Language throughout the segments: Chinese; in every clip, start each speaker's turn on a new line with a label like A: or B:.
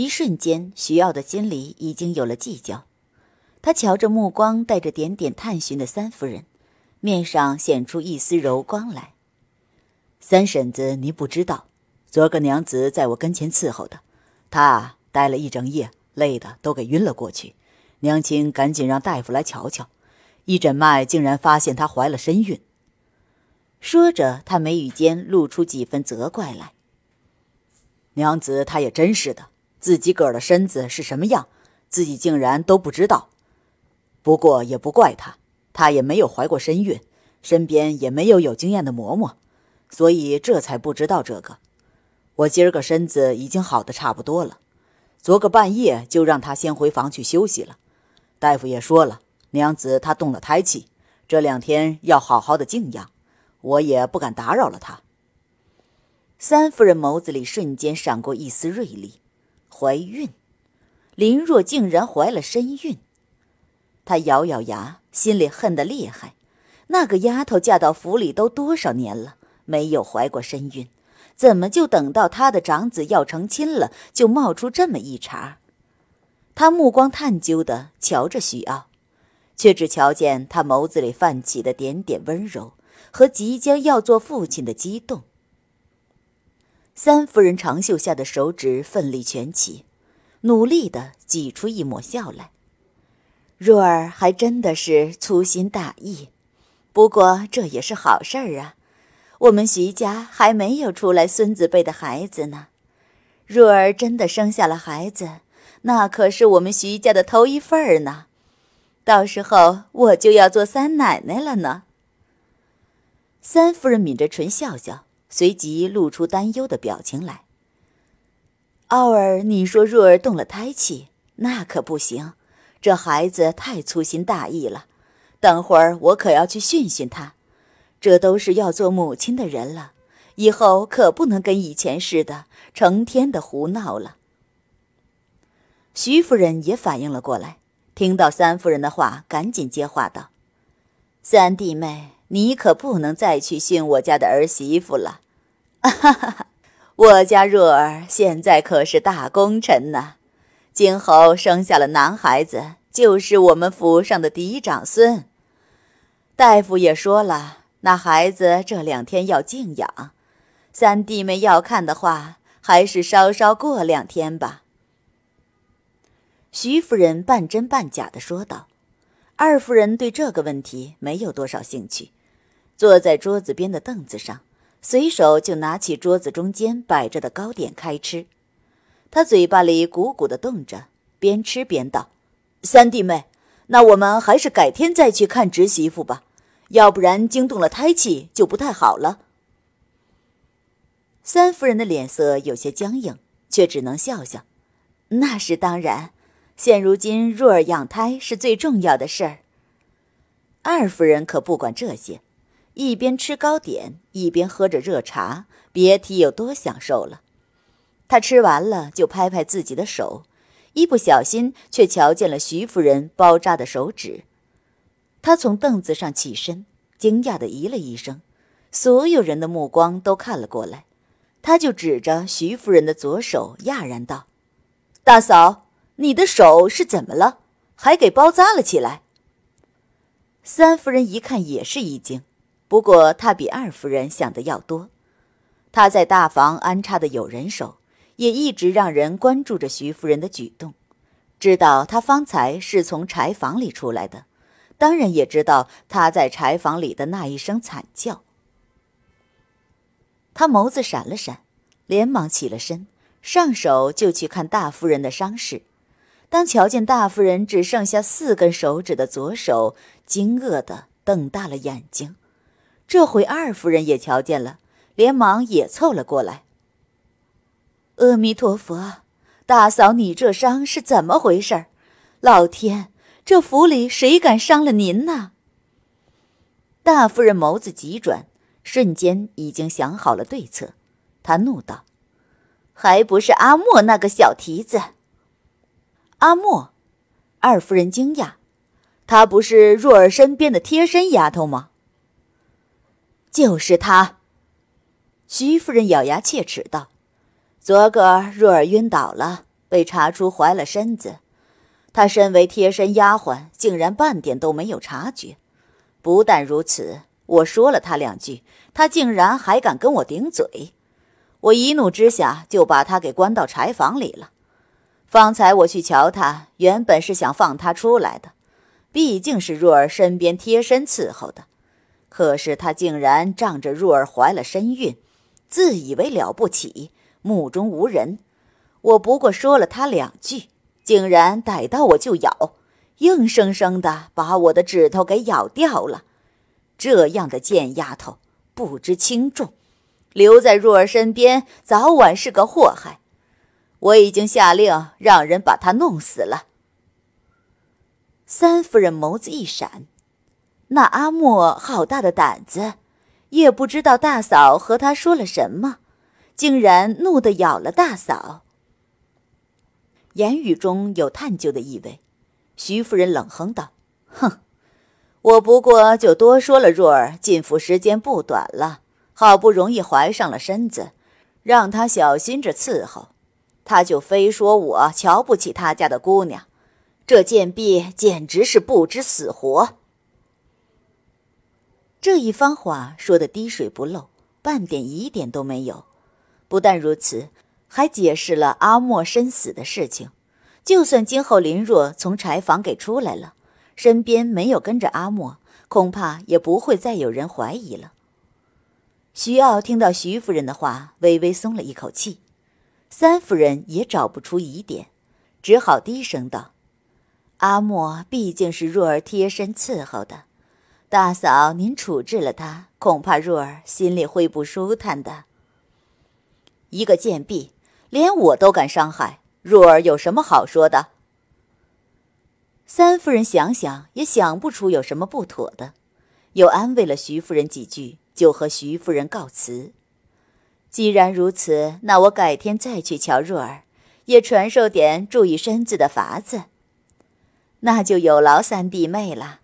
A: 一瞬间，徐耀的心里已经有了计较。他瞧着目光带着点点探寻的三夫人，面上显出一丝柔光来。三婶子，您不知道，昨个娘子在我跟前伺候的，她待了一整夜，累的都给晕了过去。娘亲赶紧让大夫来瞧瞧，一诊脉竟然发现她怀了身孕。说着，他眉宇间露出几分责怪来。娘子，她也真是的。自己个儿的身子是什么样，自己竟然都不知道。不过也不怪她，她也没有怀过身孕，身边也没有有经验的嬷嬷，所以这才不知道这个。我今儿个身子已经好的差不多了，昨个半夜就让她先回房去休息了。大夫也说了，娘子她动了胎气，这两天要好好的静养，我也不敢打扰了她。三夫人眸子里瞬间闪过一丝锐利。怀孕，林若竟然怀了身孕。她咬咬牙，心里恨得厉害。那个丫头嫁到府里都多少年了，没有怀过身孕，怎么就等到她的长子要成亲了，就冒出这么一茬？她目光探究的瞧着许傲，却只瞧见他眸子里泛起的点点温柔和即将要做父亲的激动。三夫人长袖下的手指奋力蜷起，努力地挤出一抹笑来。若儿还真的是粗心大意，不过这也是好事儿啊！我们徐家还没有出来孙子辈的孩子呢。若儿真的生下了孩子，那可是我们徐家的头一份儿呢。到时候我就要做三奶奶了呢。三夫人抿着唇笑笑。随即露出担忧的表情来。奥尔，你说若儿动了胎气，那可不行，这孩子太粗心大意了。等会儿我可要去训训他，这都是要做母亲的人了，以后可不能跟以前似的成天的胡闹了。徐夫人也反应了过来，听到三夫人的话，赶紧接话道：“三弟妹。”你可不能再去训我家的儿媳妇了，我家若儿现在可是大功臣呢。今后生下了男孩子，就是我们府上的嫡长孙。大夫也说了，那孩子这两天要静养，三弟妹要看的话，还是稍稍过两天吧。”徐夫人半真半假的说道。二夫人对这个问题没有多少兴趣。坐在桌子边的凳子上，随手就拿起桌子中间摆着的糕点开吃。他嘴巴里鼓鼓的动着，边吃边道：“三弟妹，那我们还是改天再去看侄媳妇吧，要不然惊动了胎气就不太好了。”三夫人的脸色有些僵硬，却只能笑笑：“那是当然，现如今若儿养胎是最重要的事儿。”二夫人可不管这些。一边吃糕点，一边喝着热茶，别提有多享受了。他吃完了，就拍拍自己的手，一不小心却瞧见了徐夫人包扎的手指。他从凳子上起身，惊讶地咦了一声，所有人的目光都看了过来。他就指着徐夫人的左手，讶然道：“大嫂，你的手是怎么了？还给包扎了起来？”三夫人一看，也是一惊。不过，他比二夫人想的要多。他在大房安插的有人手，也一直让人关注着徐夫人的举动，知道她方才是从柴房里出来的，当然也知道她在柴房里的那一声惨叫。他眸子闪了闪，连忙起了身，上手就去看大夫人的伤势。当瞧见大夫人只剩下四根手指的左手，惊愕的瞪大了眼睛。这回二夫人也瞧见了，连忙也凑了过来。阿弥陀佛，大嫂，你这伤是怎么回事？老天，这府里谁敢伤了您呢？大夫人眸子急转，瞬间已经想好了对策。她怒道：“还不是阿莫那个小蹄子。”阿莫，二夫人惊讶：“她不是若儿身边的贴身丫头吗？”就是他，徐夫人咬牙切齿道：“昨个若儿晕倒了，被查出怀了身子，她身为贴身丫鬟，竟然半点都没有察觉。不但如此，我说了她两句，她竟然还敢跟我顶嘴。我一怒之下，就把她给关到柴房里了。方才我去瞧她，原本是想放她出来的，毕竟是若儿身边贴身伺候的。”可是她竟然仗着若儿怀了身孕，自以为了不起，目中无人。我不过说了她两句，竟然逮到我就咬，硬生生的把我的指头给咬掉了。这样的贱丫头不知轻重，留在若儿身边早晚是个祸害。我已经下令让人把她弄死了。三夫人眸子一闪。那阿莫好大的胆子，也不知道大嫂和他说了什么，竟然怒的咬了大嫂。言语中有探究的意味，徐夫人冷哼道：“哼，我不过就多说了若儿进府时间不短了，好不容易怀上了身子，让她小心着伺候，她就非说我瞧不起她家的姑娘，这贱婢简直是不知死活。”这一番话说的滴水不漏，半点疑点都没有。不但如此，还解释了阿莫身死的事情。就算今后林若从柴房给出来了，身边没有跟着阿莫，恐怕也不会再有人怀疑了。徐傲听到徐夫人的话，微微松了一口气。三夫人也找不出疑点，只好低声道：“阿莫毕竟是若儿贴身伺候的。”大嫂，您处置了他，恐怕若儿心里会不舒坦的。一个贱婢，连我都敢伤害，若儿有什么好说的？三夫人想想也想不出有什么不妥的，又安慰了徐夫人几句，就和徐夫人告辞。既然如此，那我改天再去瞧若儿，也传授点注意身子的法子。那就有劳三弟妹了。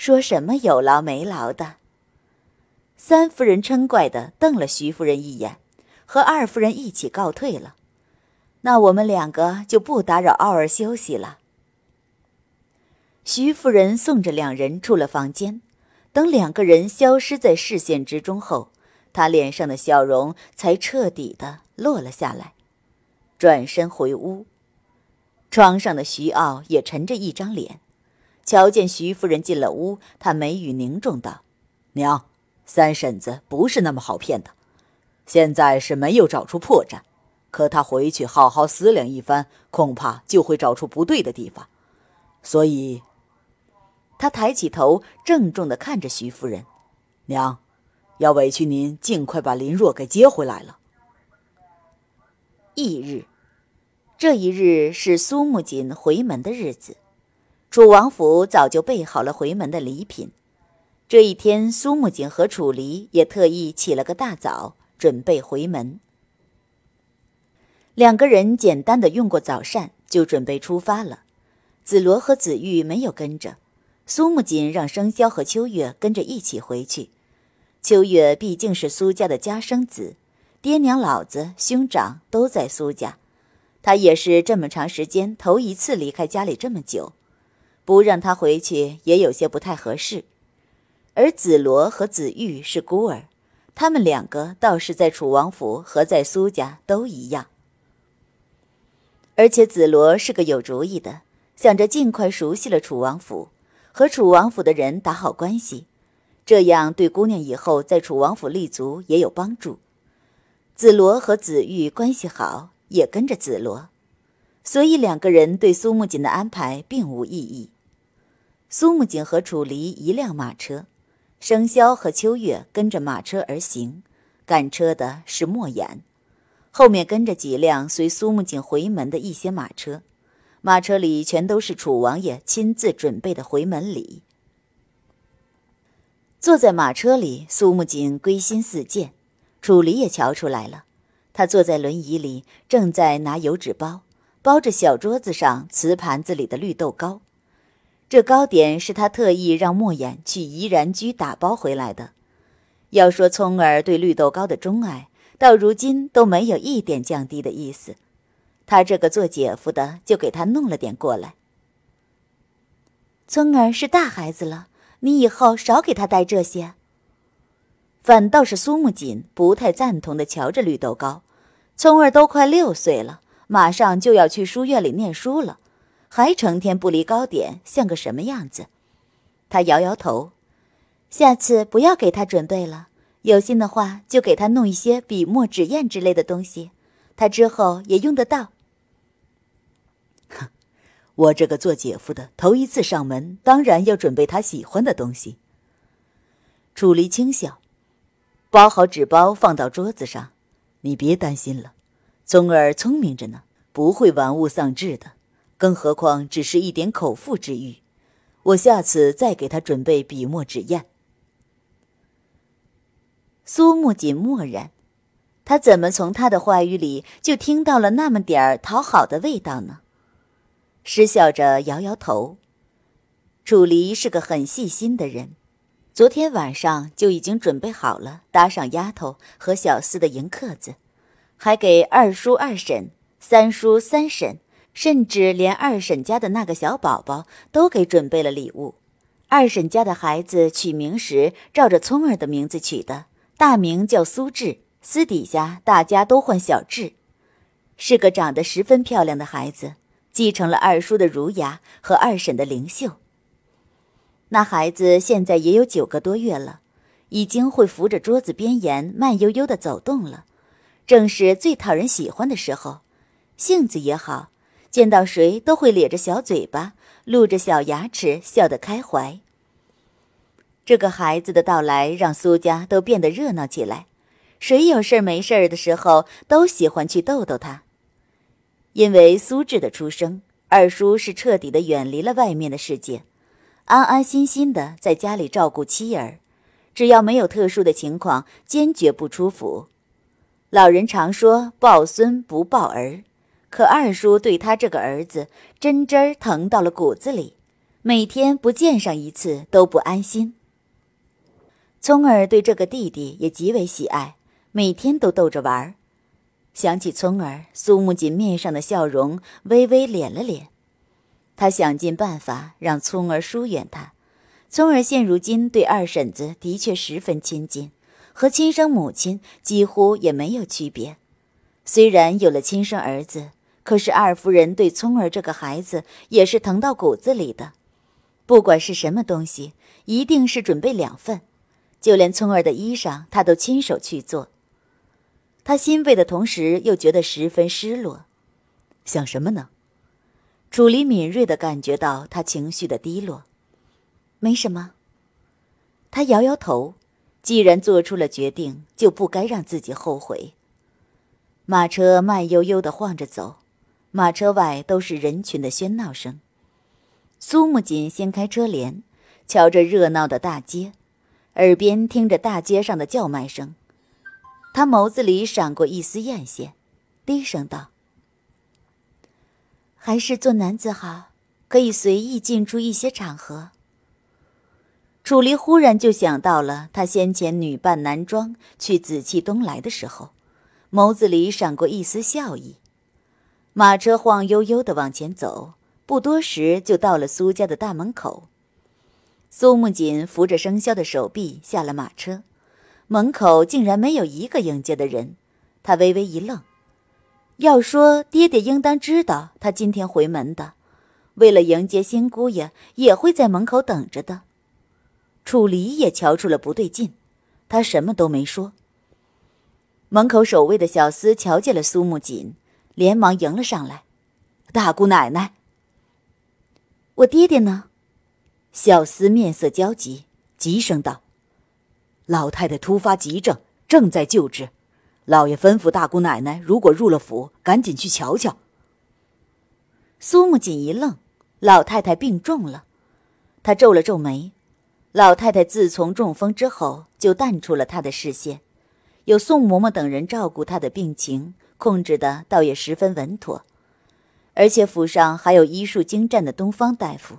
A: 说什么有劳没劳的？三夫人嗔怪的瞪了徐夫人一眼，和二夫人一起告退了。那我们两个就不打扰傲儿休息了。徐夫人送着两人出了房间，等两个人消失在视线之中后，她脸上的笑容才彻底的落了下来，转身回屋。床上的徐傲也沉着一张脸。瞧见徐夫人进了屋，他眉宇凝重道：“娘，三婶子不是那么好骗的。现在是没有找出破绽，可她回去好好思量一番，恐怕就会找出不对的地方。所以，他抬起头，郑重地看着徐夫人。娘，要委屈您，尽快把林若给接回来了。”翌日，这一日是苏木锦回门的日子。楚王府早就备好了回门的礼品，这一天，苏木槿和楚离也特意起了个大早，准备回门。两个人简单的用过早膳，就准备出发了。紫罗和紫玉没有跟着，苏木槿让生肖和秋月跟着一起回去。秋月毕竟是苏家的家生子，爹娘、老子、兄长都在苏家，他也是这么长时间头一次离开家里这么久。不让他回去也有些不太合适，而紫罗和紫玉是孤儿，他们两个倒是在楚王府和在苏家都一样。而且紫罗是个有主意的，想着尽快熟悉了楚王府，和楚王府的人打好关系，这样对姑娘以后在楚王府立足也有帮助。紫罗和紫玉关系好，也跟着紫罗。所以，两个人对苏木槿的安排并无异议。苏木槿和楚离一辆马车，生肖和秋月跟着马车而行，赶车的是莫言，后面跟着几辆随苏木槿回门的一些马车，马车里全都是楚王爷亲自准备的回门礼。坐在马车里，苏木槿归心似箭，楚离也瞧出来了，他坐在轮椅里，正在拿油纸包。包着小桌子上瓷盘子里的绿豆糕，这糕点是他特意让莫言去怡然居打包回来的。要说聪儿对绿豆糕的钟爱，到如今都没有一点降低的意思。他这个做姐夫的就给他弄了点过来。聪儿是大孩子了，你以后少给他带这些。反倒是苏慕锦不太赞同的瞧着绿豆糕，聪儿都快六岁了。马上就要去书院里念书了，还成天不离糕点，像个什么样子？他摇摇头，下次不要给他准备了。有心的话，就给他弄一些笔墨纸砚之类的东西，他之后也用得到。哼，我这个做姐夫的头一次上门，当然要准备他喜欢的东西。楚离轻笑，包好纸包放到桌子上，你别担心了。宗儿聪明着呢，不会玩物丧志的。更何况只是一点口腹之欲，我下次再给他准备笔墨纸砚。苏木槿默然，他怎么从他的话语里就听到了那么点儿讨好的味道呢？失笑着摇摇头。楚离是个很细心的人，昨天晚上就已经准备好了搭上丫头和小厮的迎客子。还给二叔、二婶、三叔、三婶，甚至连二婶家的那个小宝宝都给准备了礼物。二婶家的孩子取名时照着聪儿的名字取的，大名叫苏智，私底下大家都唤小智。是个长得十分漂亮的孩子，继承了二叔的儒雅和二婶的灵秀。那孩子现在也有九个多月了，已经会扶着桌子边沿慢悠悠地走动了。正是最讨人喜欢的时候，性子也好，见到谁都会咧着小嘴巴，露着小牙齿，笑得开怀。这个孩子的到来让苏家都变得热闹起来，谁有事儿没事儿的时候都喜欢去逗逗他。因为苏智的出生，二叔是彻底的远离了外面的世界，安安心心的在家里照顾妻儿，只要没有特殊的情况，坚决不出府。老人常说“抱孙不抱儿”，可二叔对他这个儿子真真疼到了骨子里，每天不见上一次都不安心。聪儿对这个弟弟也极为喜爱，每天都逗着玩儿。想起聪儿，苏木槿面上的笑容微微敛了敛。他想尽办法让聪儿疏远他，聪儿现如今对二婶子的确十分亲近。和亲生母亲几乎也没有区别，虽然有了亲生儿子，可是二夫人对聪儿这个孩子也是疼到骨子里的。不管是什么东西，一定是准备两份，就连聪儿的衣裳，她都亲手去做。她欣慰的同时，又觉得十分失落。想什么呢？楚离敏锐的感觉到他情绪的低落，没什么。她摇摇头。既然做出了决定，就不该让自己后悔。马车慢悠悠的晃着走，马车外都是人群的喧闹声。苏木槿掀开车帘，瞧着热闹的大街，耳边听着大街上的叫卖声，他眸子里闪过一丝艳羡，低声道：“还是做男子好，可以随意进出一些场合。”楚离忽然就想到了他先前女扮男装去紫气东来的时候，眸子里闪过一丝笑意。马车晃悠悠地往前走，不多时就到了苏家的大门口。苏木槿扶着生肖的手臂下了马车，门口竟然没有一个迎接的人，他微微一愣。要说爹爹应当知道他今天回门的，为了迎接新姑爷，也会在门口等着的。楚离也瞧出了不对劲，他什么都没说。门口守卫的小厮瞧见了苏慕锦，连忙迎了上来：“大姑奶奶，我爹爹呢？”小厮面色焦急，急声道：“老太太突发急症，正在救治。老爷吩咐大姑奶奶，如果入了府，赶紧去瞧瞧。”苏慕锦一愣：“老太太病重了？”他皱了皱眉。老太太自从中风之后，就淡出了他的视线。有宋嬷嬷等人照顾她的病情，控制的倒也十分稳妥。而且府上还有医术精湛的东方大夫，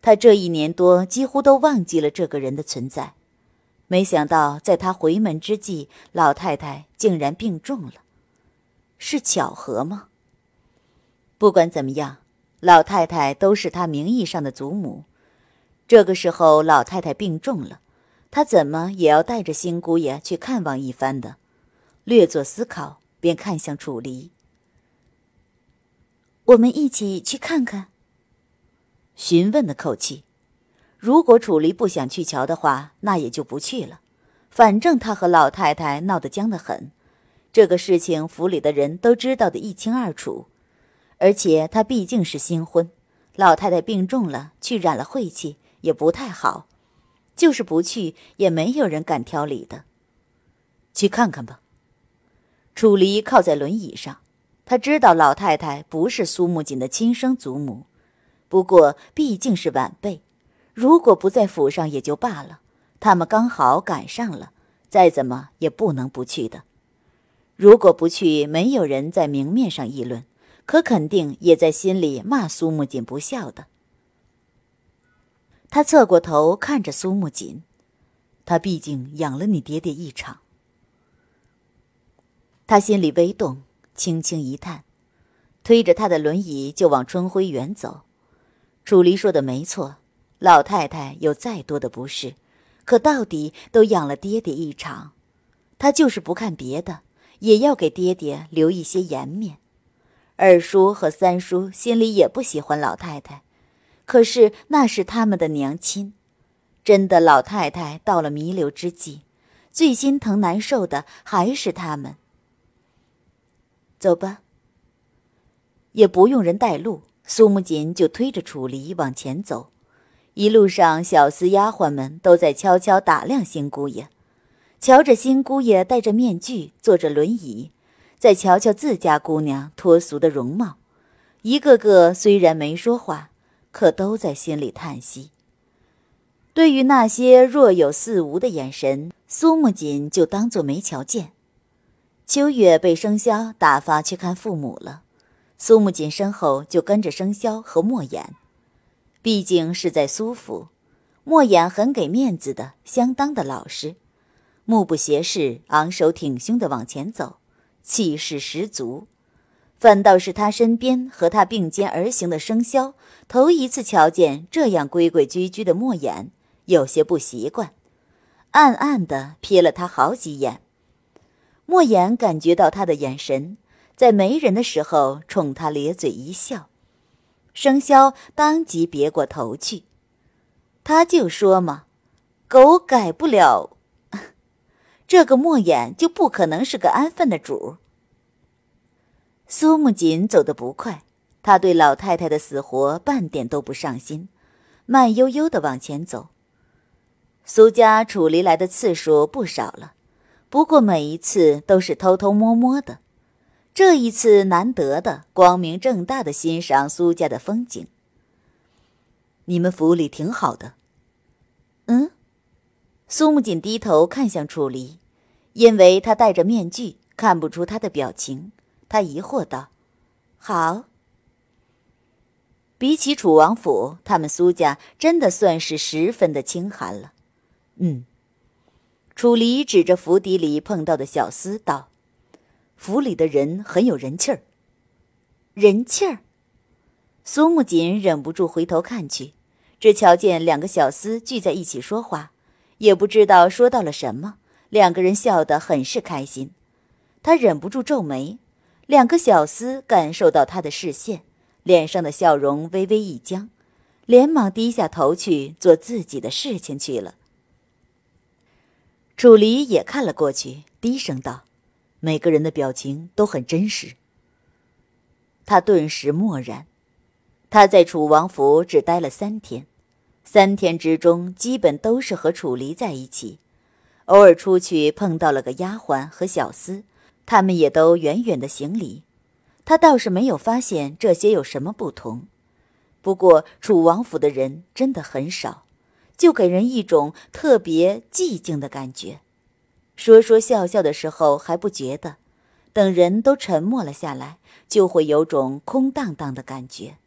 A: 他这一年多几乎都忘记了这个人的存在。没想到在他回门之际，老太太竟然病重了，是巧合吗？不管怎么样，老太太都是他名义上的祖母。这个时候，老太太病重了，她怎么也要带着新姑爷去看望一番的。略作思考，便看向楚离：“我们一起去看看。”询问的口气。如果楚离不想去瞧的话，那也就不去了。反正他和老太太闹得僵得很，这个事情府里的人都知道的一清二楚。而且他毕竟是新婚，老太太病重了，去染了晦气。也不太好，就是不去也没有人敢挑理的。去看看吧。楚离靠在轮椅上，他知道老太太不是苏木槿的亲生祖母，不过毕竟是晚辈，如果不在府上也就罢了，他们刚好赶上了，再怎么也不能不去的。如果不去，没有人在明面上议论，可肯定也在心里骂苏木槿不孝的。他侧过头看着苏慕锦，他毕竟养了你爹爹一场。他心里微动，轻轻一叹，推着他的轮椅就往春晖园走。楚离说的没错，老太太有再多的不是，可到底都养了爹爹一场。他就是不看别的，也要给爹爹留一些颜面。二叔和三叔心里也不喜欢老太太。可是那是他们的娘亲，真的老太太到了弥留之际，最心疼难受的还是他们。走吧，也不用人带路，苏木槿就推着楚离往前走。一路上，小厮丫鬟们都在悄悄打量新姑爷，瞧着新姑爷戴着面具，坐着轮椅，再瞧瞧自家姑娘脱俗的容貌，一个个虽然没说话。可都在心里叹息。对于那些若有似无的眼神，苏木槿就当作没瞧见。秋月被生肖打发去看父母了，苏木槿身后就跟着生肖和莫言。毕竟是在苏府，莫言很给面子的，相当的老实，目不斜视，昂首挺胸的往前走，气势十足。反倒是他身边和他并肩而行的生肖。头一次瞧见这样规规矩矩的莫言，有些不习惯，暗暗地瞥了他好几眼。莫言感觉到他的眼神，在没人的时候冲他咧嘴一笑，生肖当即别过头去。他就说嘛，狗改不了，这个莫言就不可能是个安分的主。苏木槿走得不快。他对老太太的死活半点都不上心，慢悠悠地往前走。苏家楚离来的次数不少了，不过每一次都是偷偷摸摸的，这一次难得的光明正大的欣赏苏家的风景。你们府里挺好的。嗯？苏木槿低头看向楚离，因为他戴着面具，看不出他的表情。他疑惑道：“好。”比起楚王府，他们苏家真的算是十分的清寒了。嗯，楚离指着府邸里碰到的小厮道：“府里的人很有人气儿。”人气儿，苏木槿忍不住回头看去，只瞧见两个小厮聚在一起说话，也不知道说到了什么，两个人笑得很是开心。他忍不住皱眉，两个小厮感受到他的视线。脸上的笑容微微一僵，连忙低下头去做自己的事情去了。楚离也看了过去，低声道：“每个人的表情都很真实。”他顿时默然。他在楚王府只待了三天，三天之中基本都是和楚离在一起，偶尔出去碰到了个丫鬟和小厮，他们也都远远的行礼。他倒是没有发现这些有什么不同，不过楚王府的人真的很少，就给人一种特别寂静的感觉。说说笑笑的时候还不觉得，等人都沉默了下来，就会有种空荡荡的感觉。